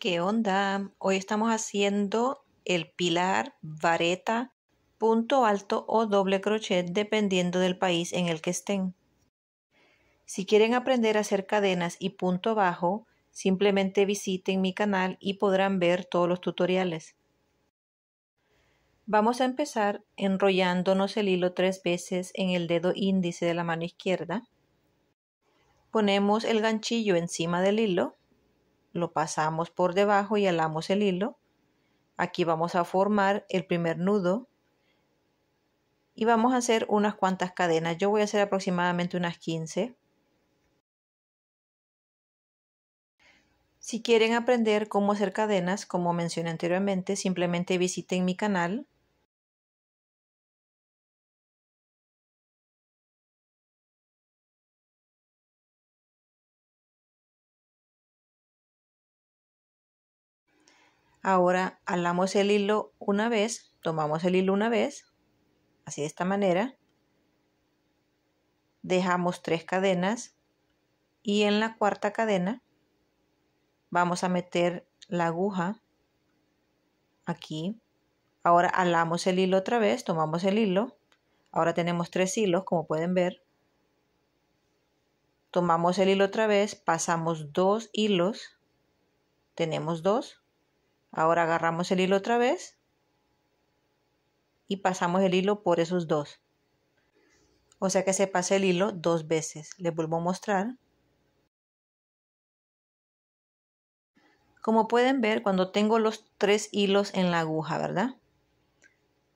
¿Qué onda? Hoy estamos haciendo el pilar, vareta, punto alto o doble crochet dependiendo del país en el que estén. Si quieren aprender a hacer cadenas y punto bajo, simplemente visiten mi canal y podrán ver todos los tutoriales. Vamos a empezar enrollándonos el hilo tres veces en el dedo índice de la mano izquierda. Ponemos el ganchillo encima del hilo lo pasamos por debajo y alamos el hilo. Aquí vamos a formar el primer nudo y vamos a hacer unas cuantas cadenas. Yo voy a hacer aproximadamente unas 15. Si quieren aprender cómo hacer cadenas, como mencioné anteriormente, simplemente visiten mi canal Ahora halamos el hilo una vez, tomamos el hilo una vez, así de esta manera, dejamos tres cadenas y en la cuarta cadena vamos a meter la aguja aquí. Ahora halamos el hilo otra vez, tomamos el hilo. Ahora tenemos tres hilos, como pueden ver. Tomamos el hilo otra vez, pasamos dos hilos. Tenemos dos. Ahora agarramos el hilo otra vez y pasamos el hilo por esos dos. O sea que se pasa el hilo dos veces. Les vuelvo a mostrar. Como pueden ver, cuando tengo los tres hilos en la aguja, ¿verdad?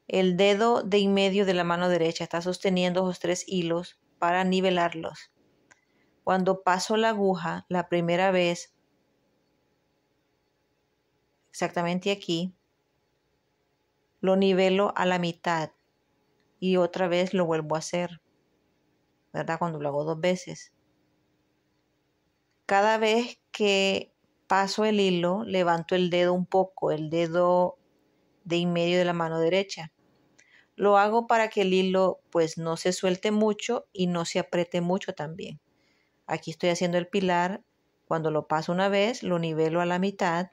El dedo de en medio de la mano derecha está sosteniendo los tres hilos para nivelarlos. Cuando paso la aguja la primera vez exactamente aquí, lo nivelo a la mitad y otra vez lo vuelvo a hacer, ¿verdad? Cuando lo hago dos veces. Cada vez que paso el hilo, levanto el dedo un poco, el dedo de en medio de la mano derecha. Lo hago para que el hilo pues no se suelte mucho y no se apriete mucho también. Aquí estoy haciendo el pilar, cuando lo paso una vez, lo nivelo a la mitad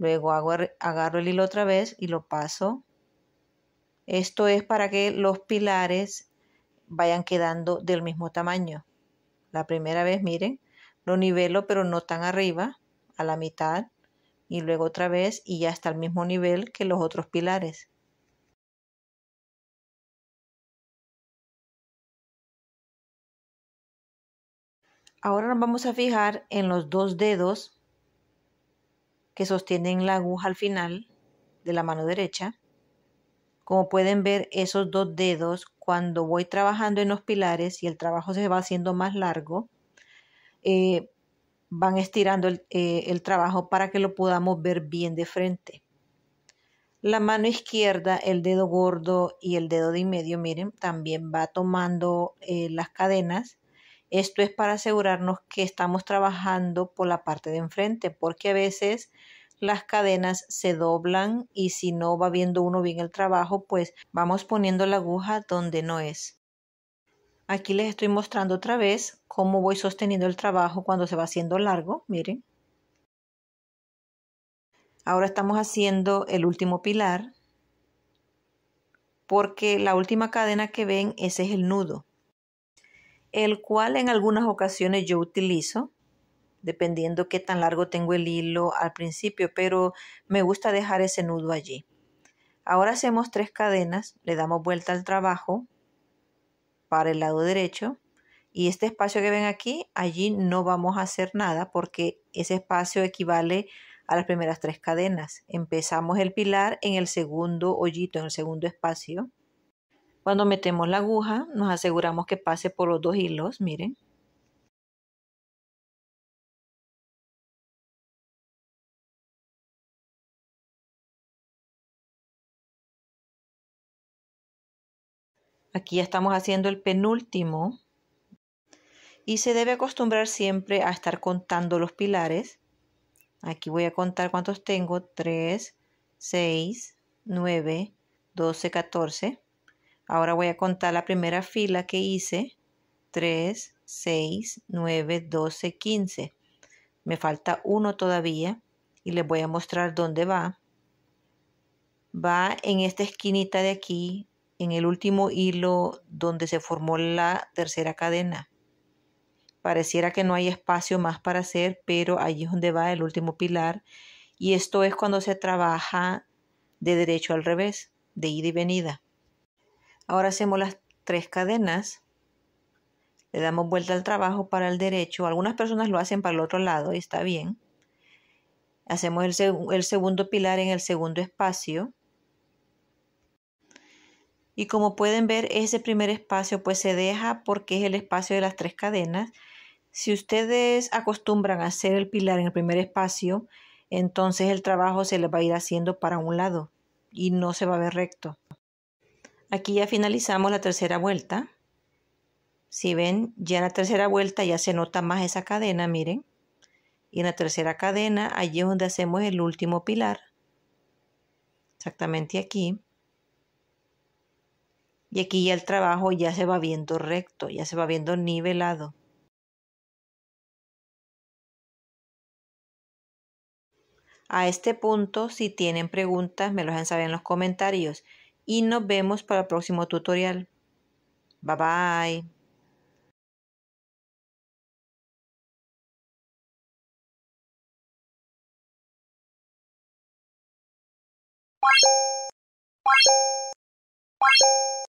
Luego agarro el hilo otra vez y lo paso. Esto es para que los pilares vayan quedando del mismo tamaño. La primera vez, miren, lo nivelo pero no tan arriba, a la mitad, y luego otra vez y ya está al mismo nivel que los otros pilares. Ahora nos vamos a fijar en los dos dedos que sostienen la aguja al final de la mano derecha. Como pueden ver, esos dos dedos, cuando voy trabajando en los pilares y el trabajo se va haciendo más largo, eh, van estirando eh, el, trabajo para que lo podamos ver bien de frente. La mano izquierda, el dedo gordo y el dedo de medio, miren, también va tomando eh, las cadenas esto es para asegurarnos que estamos trabajando por la parte de enfrente, porque a veces las cadenas se doblan y si no va viendo uno bien el trabajo, pues vamos poniendo la aguja donde no es. Aquí les estoy mostrando otra vez cómo voy sosteniendo el trabajo cuando se va haciendo largo, miren. Ahora estamos haciendo el último pilar porque la última cadena que ven ese es el nudo el cual en algunas ocasiones yo utilizo, dependiendo qué tan largo tengo el hilo al principio, pero me gusta dejar ese nudo allí. Ahora hacemos tres cadenas, le damos vuelta al trabajo para el lado derecho y este espacio que ven aquí, allí no vamos a hacer nada porque ese espacio equivale a las primeras tres cadenas. Empezamos el pilar en el segundo hoyito, en el segundo espacio cuando metemos la aguja, nos aseguramos que pase por los dos hilos, miren. Aquí ya estamos haciendo el penúltimo y se debe acostumbrar siempre a estar contando los pilares. Aquí voy a contar cuántos tengo, 3, 6, 9, 12, 14. Ahora voy a contar la primera fila que hice. 3, 6, 9, 12, 15. Me falta uno todavía y les voy a mostrar dónde va. Va en esta esquinita de aquí, en el último hilo donde se formó la tercera cadena. Pareciera que no hay espacio más para hacer, pero allí es donde va el último pilar. Y esto es cuando se trabaja de derecho al revés, de ida y venida. Ahora hacemos las tres cadenas. Le damos vuelta al trabajo para el derecho. Algunas personas lo hacen para el otro lado y está bien. Hacemos el, segundo pilar en el segundo espacio. Y como pueden ver, ese primer espacio pues se deja porque es el espacio de las tres cadenas. Si ustedes acostumbran a hacer el pilar en el primer espacio, entonces el trabajo se les va a ir haciendo para un lado y no se va a ver recto. Aquí ya finalizamos la tercera vuelta. Si ven, ya en la tercera vuelta ya se nota más esa cadena, miren. Y en la tercera cadena, allí es donde hacemos el último pilar. Exactamente aquí. Y aquí ya el trabajo ya se va viendo recto, ya se va viendo nivelado. A este punto, si tienen preguntas, me lo han saber en los comentarios y nos vemos para el próximo tutorial. Bye bye.